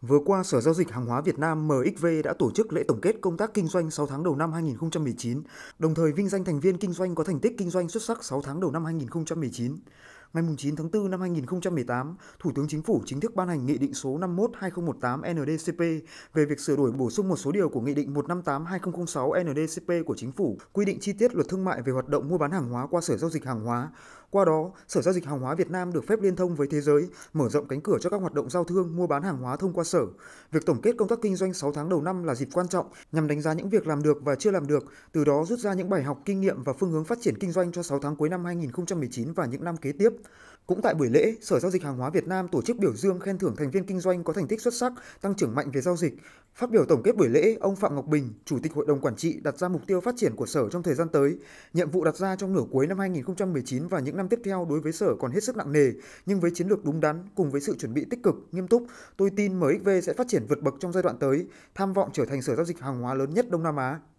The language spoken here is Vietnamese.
Vừa qua, Sở Giao dịch Hàng hóa Việt Nam MXV đã tổ chức lễ tổng kết công tác kinh doanh 6 tháng đầu năm 2019, đồng thời vinh danh thành viên kinh doanh có thành tích kinh doanh xuất sắc 6 tháng đầu năm 2019. Ngày 9 tháng 4 năm 2018, Thủ tướng Chính phủ chính thức ban hành Nghị định số 51-2018 NDCP về việc sửa đổi bổ sung một số điều của Nghị định 158-2006 NDCP của Chính phủ quy định chi tiết luật thương mại về hoạt động mua bán hàng hóa qua Sở Giao dịch Hàng hóa. Qua đó, Sở Giao dịch Hàng hóa Việt Nam được phép liên thông với thế giới, mở rộng cánh cửa cho các hoạt động giao thương, mua bán hàng hóa thông qua Sở. Việc tổng kết công tác kinh doanh 6 tháng đầu năm là dịp quan trọng nhằm đánh giá những việc làm được và chưa làm được, từ đó rút ra những bài học kinh nghiệm và phương hướng phát triển kinh doanh cho 6 tháng cuối năm 2019 và những năm kế tiếp. Cũng tại buổi lễ, Sở Giao dịch Hàng hóa Việt Nam tổ chức biểu dương khen thưởng thành viên kinh doanh có thành tích xuất sắc, tăng trưởng mạnh về giao dịch. Phát biểu tổng kết buổi lễ, ông Phạm Ngọc Bình, Chủ tịch Hội đồng Quản trị đặt ra mục tiêu phát triển của Sở trong thời gian tới. Nhiệm vụ đặt ra trong nửa cuối năm 2019 và những năm tiếp theo đối với Sở còn hết sức nặng nề, nhưng với chiến lược đúng đắn cùng với sự chuẩn bị tích cực, nghiêm túc, tôi tin MXV sẽ phát triển vượt bậc trong giai đoạn tới, tham vọng trở thành Sở Giao dịch Hàng hóa lớn nhất Đông Nam Á.